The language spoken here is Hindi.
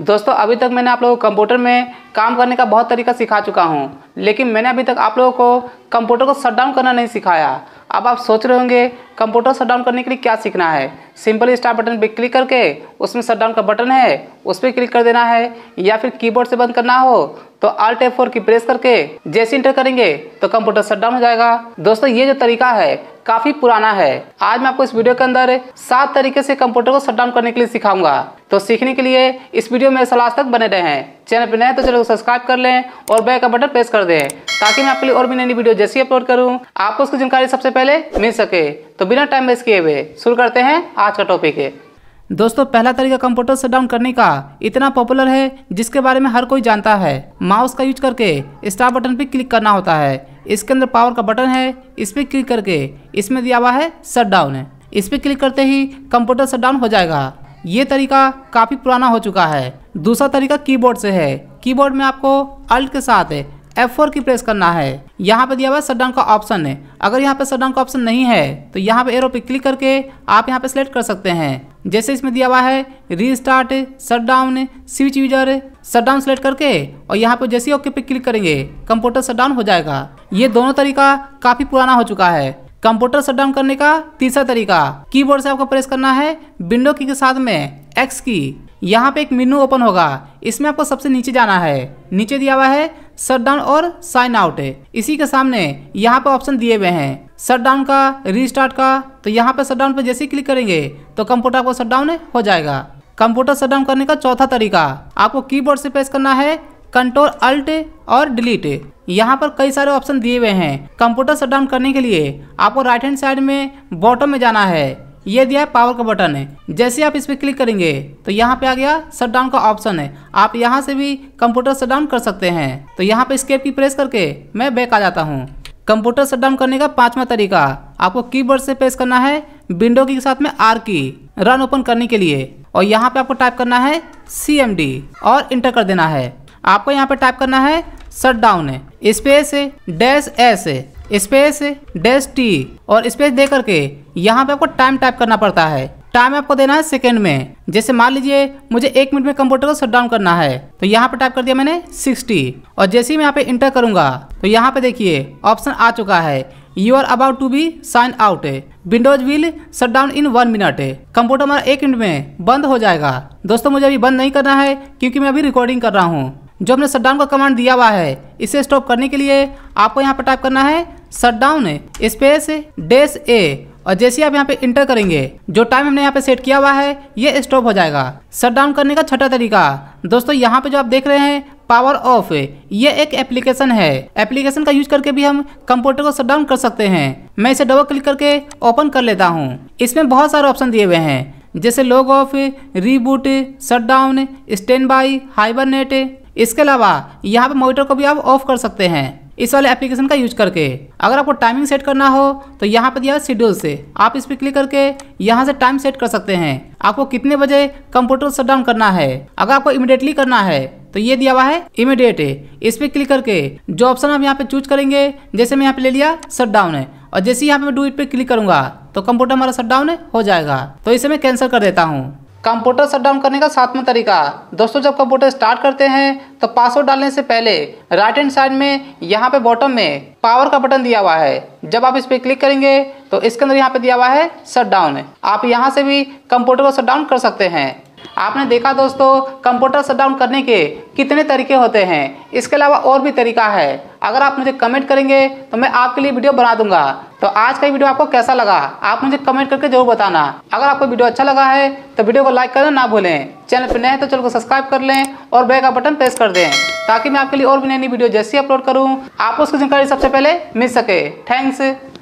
दोस्तों अभी तक मैंने आप लोगों को कंप्यूटर में काम करने का बहुत तरीका सिखा चुका हूँ लेकिन मैंने अभी तक आप लोगों को कंप्यूटर को शटडाउन करना नहीं सिखाया अब आप सोच रहे होंगे कंप्यूटर शटडाउन करने के लिए क्या सीखना है सिंपल स्टार बटन पर क्लिक करके उसमें शटडाउन का बटन है उस पर क्लिक कर देना है या फिर कीबोर्ड से बंद करना हो तो alt F four key press करके जैसे इंटर करेंगे तो कंप्यूटर शटडाउन हो जाएगा दोस्तों ये जो तरीका है काफी पुराना है आज मैं आपको इस वीडियो के अंदर सात तरीके से कंप्यूटर को शटडाउन करने के लिए सिखाऊंगा तो सीखने के लिए इस वीडियो में सलाह तक बने रहें चैनल पर नए तो चैनल को सब्सक्राइब कर लें और बेल का बटन प्रेस कर दें ताकि मैं आपके लिए और भी नई वीडियो जैसी अपलोड करूं आपको उसकी जानकारी सबसे पहले मिल सके तो बिना टाइम वेस्ट किए हुए शुरू करते हैं आज का टॉपिक दोस्तों पहला तरीका कंप्यूटर से डाउन करने का इतना पॉपुलर है जिसके बारे में हर कोई जानता है माउस का यूज करके स्टार बटन पर क्लिक करना होता है इसके अंदर पावर का बटन है इस पर क्लिक करके इसमें दिया हुआ है शट डाउन इस पर क्लिक करते ही कंप्यूटर शट डाउन हो जाएगा ये तरीका काफ़ी पुराना हो चुका है दूसरा तरीका कीबोर्ड से है कीबोर्ड में आपको अल्ट के साथ F4 की प्रेस करना है यहाँ पे दिया हुआ है शटडाउन का ऑप्शन है अगर यहाँ पे शटडाउन का ऑप्शन नहीं है तो यहाँ पे एरो पे क्लिक करके आप यहाँ पे सेलेक्ट कर सकते हैं जैसे इसमें दिया हुआ है restart shutdown switch user shutdown select करके और यहाँ पे जैसे ओके पे क्लिक करेंगे कंप्यूटर शटडाउन हो जाएगा ये दोनों तरीका काफ़ी पुराना हो चुका है कंप्यूटर शटडाउन करने का तीसरा तरीका कीबोर्ड से आपको प्रेस करना है विंडो की के साथ में एक्स की यहाँ पे एक मेनू ओपन होगा इसमें आपको सबसे नीचे जाना है नीचे दिया हुआ है शटडाउन और साइन आउट इसी के सामने यहाँ पे ऑप्शन दिए हुए हैं शटडाउन का रीस्टार्ट का तो यहाँ पे शटडाउन पे जैसे ही क्लिक करेंगे तो कंप्यूटर आपको शटडाउन हो जाएगा कंप्यूटर शटडाउन करने का चौथा तरीका आपको कीबोर्ड से प्रेस करना है कंट्रोल अल्ट और डिलीट यहाँ पर कई सारे ऑप्शन दिए हुए हैं कंप्यूटर शटडाउन करने के लिए आपको राइट हैंड साइड में बॉटम में जाना है ये दिया है पावर का बटन है जैसे आप इस पर क्लिक करेंगे तो यहाँ पे आ गया शटडाउन का ऑप्शन है आप यहाँ से भी कंप्यूटर शटडाउन कर सकते हैं तो यहाँ पे स्केप की प्रेस करके मैं बैक आ जाता हूँ कंप्यूटर शटडाउन करने का पांचवा तरीका आपको कीबोर्ड से प्रेस करना है विंडो की साथ में आर की रन ओपन करने के लिए और यहाँ पे आपको टाइप करना है सी और इंटर कर देना है आपको यहाँ पे टाइप करना है shut down space dash S space dash T और स्पेस दे करके यहाँ पे आपको टाइम टाइप करना पड़ता है टाइम आपको देना है सेकेंड में जैसे मान लीजिए मुझे एक मिनट में कंप्यूटर को शट डाउन करना है तो यहाँ पे टाइप कर दिया मैंने 60 और जैसे ही मैं यहाँ पे इंटर करूंगा तो यहाँ पे देखिए ऑप्शन आ चुका है you are about to be sign out Windows will shut down in one minute computer हमारा एक मिनट में बंद हो जाएगा दोस्तों मुझे अभी बंद नहीं करना है क्योंकि मैं अभी रिकॉर्डिंग कर रहा हूँ जो हमने डाउन का कमांड दिया हुआ है इसे स्टॉप करने के लिए आपको यहाँ पर टाइप करना है शटडाउन स्पेस डेस ए और जैसे आप यहाँ पे इंटर करेंगे जो टाइम हमने यहाँ पे सेट किया हुआ है ये स्टॉप हो जाएगा शट डाउन करने का छठा तरीका दोस्तों यहाँ पे जो आप देख रहे हैं पावर ऑफ ये एक एप्लीकेशन है एप्लीकेशन का यूज करके भी हम कंप्यूटर को शट डाउन कर सकते हैं मैं इसे डबल क्लिक करके ओपन कर लेता हूँ इसमें बहुत सारे ऑप्शन दिए हुए हैं जैसे log off reboot shut down stand by hibernate इसके अलावा यहाँ पे मोटर को भी आप ऑफ कर सकते हैं इस वाले एप्लीकेशन का यूज करके अगर आपको टाइमिंग सेट करना हो तो यहाँ पर दिया है शेड्यूल से आप इस पर क्लिक करके यहाँ से टाइम सेट कर सकते हैं आपको कितने बजे कंप्यूटर शट डाउन करना है अगर आपको इमिडिएटली करना है तो ये दिया हुआ है इमिडिएट इस पर क्लिक करके जो ऑप्शन आप यहाँ पे चूज करेंगे जैसे मैं यहाँ पे ले लिया शट डाउन है और जैसे यहाँ पे मैं डू इट पे क्लिक करूंगा तो कंप्यूटर हमारा शट डाउन हो जाएगा तो इसे मैं कैंसिल कर देता हूँ कंप्यूटर शटडाउन करने का सातवां तरीका दोस्तों जब कंप्यूटर स्टार्ट करते हैं तो पासवर्ड डालने से पहले राइट हैंड साइड में यहाँ पे बॉटम में पावर का बटन दिया हुआ है जब आप इस पर क्लिक करेंगे तो इसके अंदर यहाँ पे दिया हुआ है शटडाउन आप यहाँ से भी कंप्यूटर को शटडाउन कर सकते हैं आपने देखा दोस्तों कंप्यूटर शटडाउन करने के कितने तरीके होते हैं इसके अलावा और भी तरीका है अगर आप मुझे कमेंट करेंगे तो मैं आपके लिए वीडियो बना दूंगा तो आज का वीडियो आपको कैसा लगा आप मुझे कमेंट करके जरूर बताना अगर आपको वीडियो अच्छा लगा है तो वीडियो को लाइक करना ना भूलें चैनल पर नए हैं तो चैनल को सब्सक्राइब कर लें और बेल का बटन प्रेस कर दें ताकि मैं आपके लिए और भी नई नई वीडियो जैसी अपलोड करूँ आपको उसकी जानकारी सबसे पहले मिल सके थैंक्स